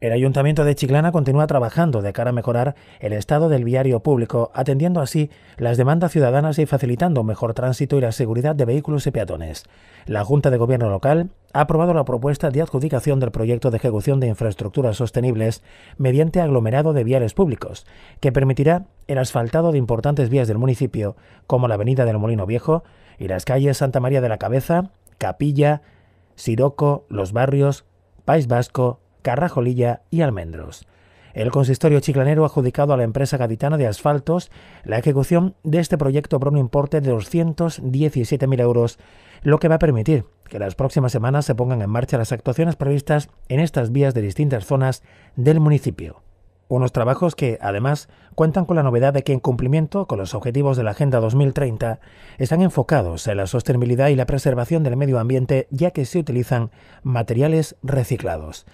El Ayuntamiento de Chiclana continúa trabajando de cara a mejorar el estado del viario público, atendiendo así las demandas ciudadanas y facilitando mejor tránsito y la seguridad de vehículos y peatones. La Junta de Gobierno Local ha aprobado la propuesta de adjudicación del proyecto de ejecución de infraestructuras sostenibles mediante aglomerado de viales públicos, que permitirá el asfaltado de importantes vías del municipio, como la Avenida del Molino Viejo y las calles Santa María de la Cabeza, Capilla, Siroco, Los Barrios, País Vasco, Carrajolilla y Almendros. El consistorio chiclanero ha adjudicado a la empresa gaditana de asfaltos la ejecución de este proyecto por un importe de 217.000 euros, lo que va a permitir que las próximas semanas se pongan en marcha las actuaciones previstas en estas vías de distintas zonas del municipio. Unos trabajos que, además, cuentan con la novedad de que, en cumplimiento con los objetivos de la Agenda 2030, están enfocados en la sostenibilidad y la preservación del medio ambiente, ya que se utilizan materiales reciclados.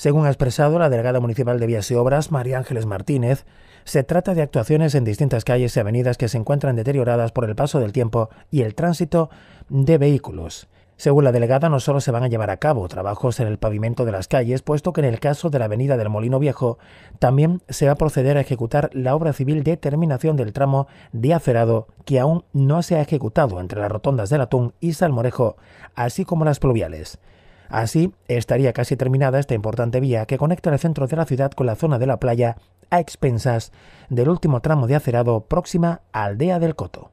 Según ha expresado la delegada municipal de Vías y Obras, María Ángeles Martínez, se trata de actuaciones en distintas calles y avenidas que se encuentran deterioradas por el paso del tiempo y el tránsito de vehículos. Según la delegada, no solo se van a llevar a cabo trabajos en el pavimento de las calles, puesto que en el caso de la avenida del Molino Viejo también se va a proceder a ejecutar la obra civil de terminación del tramo de acerado que aún no se ha ejecutado entre las rotondas del Atún y Salmorejo, así como las pluviales. Así estaría casi terminada esta importante vía que conecta el centro de la ciudad con la zona de la playa a expensas del último tramo de acerado próxima a Aldea del Coto.